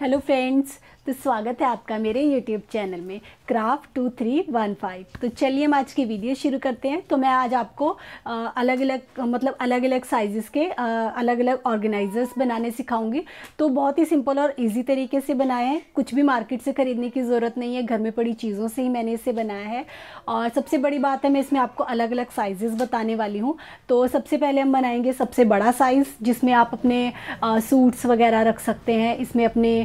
hello friends तो स्वागत है आपका मेरे यूट्यूब चैनल में craft two three one five तो चलिए हम आज की वीडियो शुरू करते हैं तो मैं आज आपको अलग अलग मतलब अलग अलग साइज़ के अलग अलग ऑर्गेनाइज़र्स बनाने सिखाऊंगी तो बहुत ही सिंपल और इजी तरीके से बनाए हैं कुछ भी मार्केट से ख़रीदने की ज़रूरत नहीं है घर में पड़ी चीज़ों से ही मैंने इसे बनाया है और सबसे बड़ी बात है मैं इसमें आपको अलग अलग साइज़ बताने वाली हूँ तो सबसे पहले हम बनाएंगे सबसे बड़ा साइज़ जिसमें आप अपने सूट्स वगैरह रख सकते हैं इसमें अपने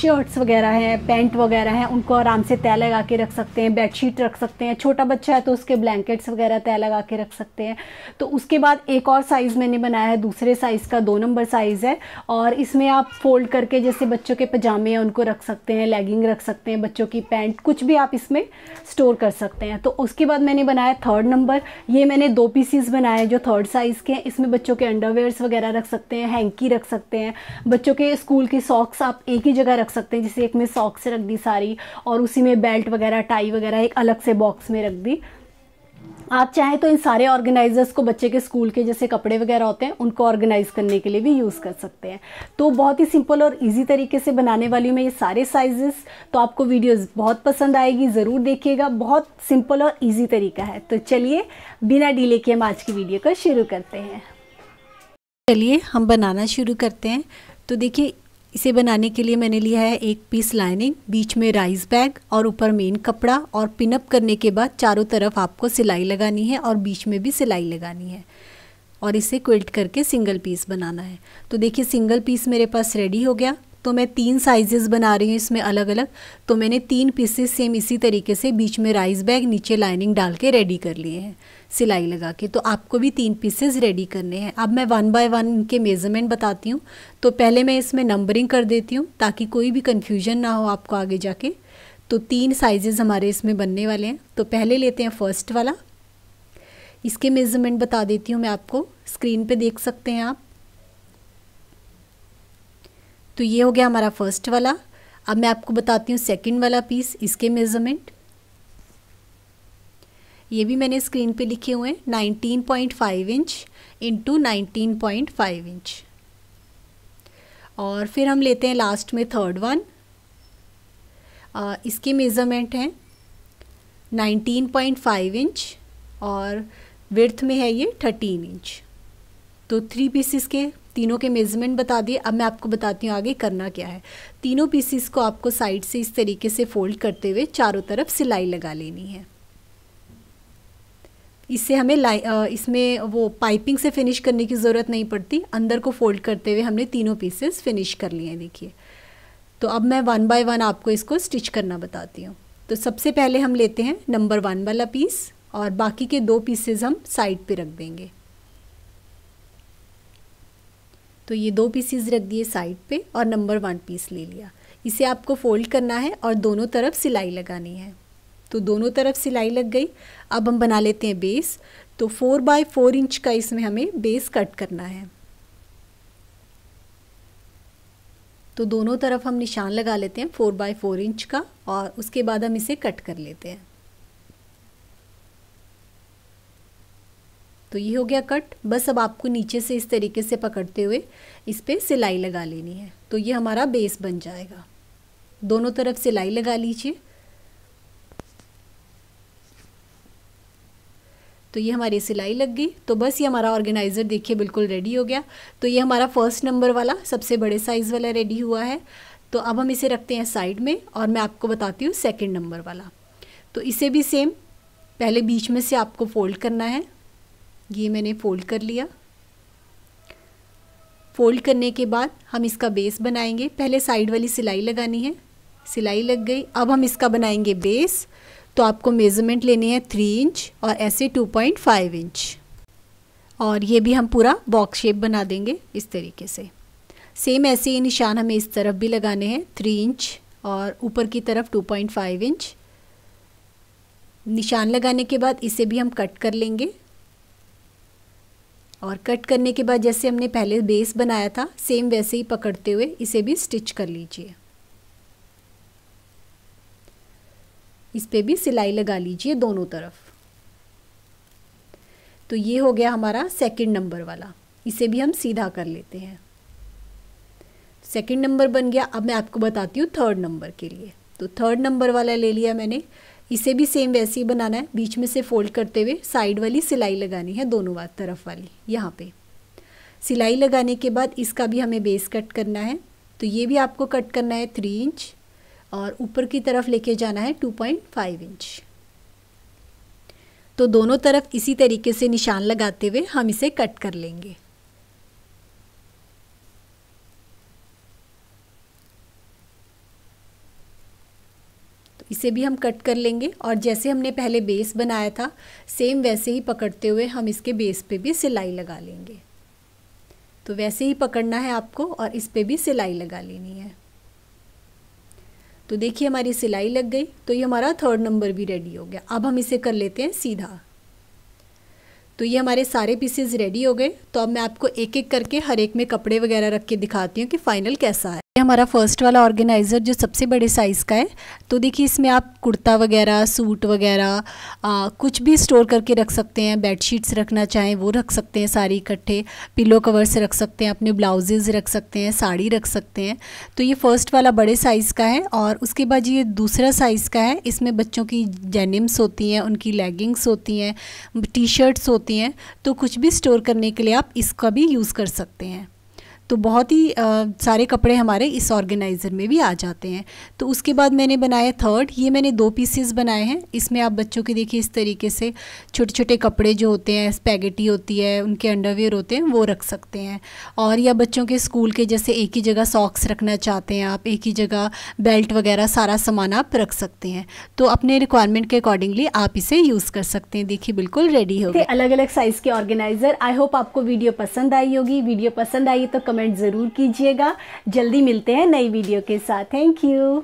शर्ट्स वगैरह हैं पैंट वगैरह हैं उनको आराम से तय लगा के रख सकते हैं बेडशीट रख सकते हैं छोटा बच्चा है तो उसके ब्लैंकेट्स वगैरह तय लगा के रख सकते हैं तो उसके बाद एक और साइज़ मैंने बनाया है दूसरे साइज़ का दो नंबर साइज़ है और इसमें आप फोल्ड करके जैसे बच्चों के पजामे हैं उनको रख सकते हैं लेगिंग रख सकते हैं बच्चों की पैंट कुछ भी आप इसमें स्टोर कर सकते हैं तो उसके बाद मैंने बनाया थर्ड नंबर ये मैंने दो पीसीज बनाए जो थर्ड साइज़ के हैं इसमें बच्चों के अंडरवेयर्स वगैरह रख सकते हैं हैंकी रख सकते हैं बच्चों के स्कूल के सॉक्स आप एक ही जगह रख सकते हैं जैसे एक में सॉक्स रख दी सारी और उसी में बेल्ट वगैरह टाई वगैरह एक अलग से बॉक्स में रख दी आप चाहें तो इन सारे ऑर्गेनाइजर्स को बच्चे के स्कूल के जैसे कपड़े वगैरह होते हैं उनको ऑर्गेनाइज़ करने के लिए भी यूज़ कर सकते हैं तो बहुत ही सिंपल और इजी तरीके से बनाने वाली हूँ मैं ये सारे साइजेस तो आपको वीडियोस बहुत पसंद आएगी ज़रूर देखिएगा बहुत सिंपल और इजी तरीका है तो चलिए बिना डिले के हम आज की वीडियो को शुरू करते हैं चलिए हम बनाना शुरू करते हैं तो देखिए इसे बनाने के लिए मैंने लिया है एक पीस लाइनिंग बीच में राइस बैग और ऊपर मेन कपड़ा और पिनअप करने के बाद चारों तरफ आपको सिलाई लगानी है और बीच में भी सिलाई लगानी है और इसे क्विल्ट करके सिंगल पीस बनाना है तो देखिए सिंगल पीस मेरे पास रेडी हो गया तो मैं तीन साइज़ेस बना रही हूँ इसमें अलग अलग तो मैंने तीन पीसेस सेम इसी तरीके से बीच में राइस बैग नीचे लाइनिंग डाल के रेडी कर लिए हैं सिलाई लगा के तो आपको भी तीन पीसेस रेडी करने हैं अब मैं वन बाय वन के मेज़रमेंट बताती हूँ तो पहले मैं इसमें नंबरिंग कर देती हूँ ताकि कोई भी कन्फ्यूजन ना हो आपको आगे जाके तो तीन साइजेज़ हमारे इसमें बनने वाले हैं तो पहले लेते हैं फर्स्ट वाला इसके मेज़रमेंट बता देती हूँ मैं आपको स्क्रीन पे देख सकते हैं आप तो ये हो गया हमारा फर्स्ट वाला अब मैं आपको बताती हूँ सेकंड वाला पीस इसके मेज़रमेंट ये भी मैंने स्क्रीन पे लिखे हुए हैं 19.5 इंच इंटू 19.5 इंच और फिर हम लेते हैं लास्ट में थर्ड वन आ, इसके मेज़रमेंट हैं 19.5 इंच और विर्थ में है ये 13 इंच तो थ्री पीसिस के तीनों के मेज़रमेंट बता दिए अब मैं आपको बताती हूँ आगे करना क्या है तीनों पीसीस को आपको साइड से इस तरीके से फोल्ड करते हुए चारों तरफ सिलाई लगा लेनी है इससे हमें लाइ इसमें वो पाइपिंग से फिनिश करने की ज़रूरत नहीं पड़ती अंदर को फोल्ड करते हुए हमने तीनों पीसेस फिनिश कर लिए हैं देखिए तो अब मैं वन बाय वन आपको इसको स्टिच करना बताती हूँ तो सबसे पहले हम लेते हैं नंबर वन वाला पीस और बाकी के दो पीसेज हम साइड पे रख देंगे तो ये दो पीसीज रख दिए साइड पे और नंबर वन पीस ले लिया इसे आपको फोल्ड करना है और दोनों तरफ सिलाई लगानी है तो दोनों तरफ सिलाई लग गई अब हम बना लेते हैं बेस तो फोर बाय फोर इंच का इसमें हमें बेस कट करना है तो दोनों तरफ हम निशान लगा लेते हैं फोर बाय फोर इंच का और उसके बाद हम इसे कट कर लेते हैं तो ये हो गया कट बस अब आपको नीचे से इस तरीके से पकड़ते हुए इस पर सिलाई लगा लेनी है तो ये हमारा बेस बन जाएगा दोनों तरफ सिलाई लगा लीजिए तो ये हमारी सिलाई लग गई तो बस ये हमारा ऑर्गेनाइज़र देखिए बिल्कुल रेडी हो गया तो ये हमारा फर्स्ट नंबर वाला सबसे बड़े साइज़ वाला रेडी हुआ है तो अब हम इसे रखते हैं साइड में और मैं आपको बताती हूँ सेकेंड नंबर वाला तो इसे भी सेम पहले बीच में से आपको फोल्ड करना है ये मैंने फ़ोल्ड कर लिया फ़ोल्ड करने के बाद हम इसका बेस बनाएंगे पहले साइड वाली सिलाई लगानी है सिलाई लग गई अब हम इसका बनाएंगे बेस तो आपको मेज़रमेंट लेने हैं थ्री इंच और ऐसे टू पॉइंट फाइव इंच और ये भी हम पूरा बॉक्स शेप बना देंगे इस तरीके से सेम ऐसे ही निशान हमें इस तरफ भी लगाने हैं थ्री इंच और ऊपर की तरफ टू पॉइंट फाइव इंच निशान लगाने के बाद इसे भी हम कट कर लेंगे और कट करने के बाद जैसे हमने पहले बेस बनाया था सेम वैसे ही पकड़ते हुए इसे भी स्टिच कर लीजिए इस पर भी सिलाई लगा लीजिए दोनों तरफ तो ये हो गया हमारा सेकंड नंबर वाला इसे भी हम सीधा कर लेते हैं सेकंड नंबर बन गया अब मैं आपको बताती हूँ थर्ड नंबर के लिए तो थर्ड नंबर वाला ले लिया मैंने इसे भी सेम वैसे ही बनाना है बीच में से फोल्ड करते हुए साइड वाली सिलाई लगानी है दोनों बार तरफ वाली यहाँ पे सिलाई लगाने के बाद इसका भी हमें बेस कट करना है तो ये भी आपको कट करना है थ्री इंच और ऊपर की तरफ लेके जाना है टू पॉइंट फाइव इंच तो दोनों तरफ इसी तरीके से निशान लगाते हुए हम इसे कट कर लेंगे इसे भी हम कट कर लेंगे और जैसे हमने पहले बेस बनाया था सेम वैसे ही पकड़ते हुए हम इसके बेस पे भी सिलाई लगा लेंगे तो वैसे ही पकड़ना है आपको और इस पर भी सिलाई लगा लेनी है तो देखिए हमारी सिलाई लग गई तो ये हमारा थर्ड नंबर भी रेडी हो गया अब हम इसे कर लेते हैं सीधा तो ये हमारे सारे पीसेज रेडी हो गए तो अब मैं आपको एक एक करके हर एक में कपड़े वगैरह रख के दिखाती हूँ कि फ़ाइनल कैसा है ये हमारा फर्स्ट वाला ऑर्गेनाइज़र जो सबसे बड़े साइज़ का है तो देखिए इसमें आप कुर्ता वगैरह सूट वगैरह कुछ भी स्टोर करके रख सकते हैं बेडशीट्स रखना चाहें वो रख सकते हैं सारी इकट्ठे पिलो कवर्स रख सकते हैं अपने ब्लाउजेज रख सकते हैं साड़ी रख सकते हैं तो ये फर्स्ट वाला बड़े साइज़ का है और उसके बाद ये दूसरा साइज़ का है इसमें बच्चों की जेनिम्स होती हैं उनकी लेगिंग्स होती हैं टी शर्ट्स होती हैं तो कुछ भी स्टोर करने के लिए आप इसका भी यूज़ कर सकते हैं तो बहुत ही आ, सारे कपड़े हमारे इस ऑर्गेनाइज़र में भी आ जाते हैं तो उसके बाद मैंने बनाया थर्ड ये मैंने दो पीसेस बनाए हैं इसमें आप बच्चों के देखिए इस तरीके से छोटे छोटे कपड़े जो होते हैं स्पैगेटी होती है उनके अंडरवेयर होते हैं वो रख सकते हैं और या बच्चों के स्कूल के जैसे एक ही जगह सॉक्स रखना चाहते हैं आप एक ही जगह बेल्ट वगैरह सारा सामान आप रख सकते हैं तो अपने रिक्वायरमेंट के अकॉर्डिंगली आप इसे यूज़ कर सकते हैं देखिए बिल्कुल रेडी हो अलग अलग साइज़ के ऑर्गेनाइज़र आई होप आपको वीडियो पसंद आई होगी वीडियो पसंद आई तो कमेंट कमेंट ज़रूर कीजिएगा जल्दी मिलते हैं नई वीडियो के साथ थैंक यू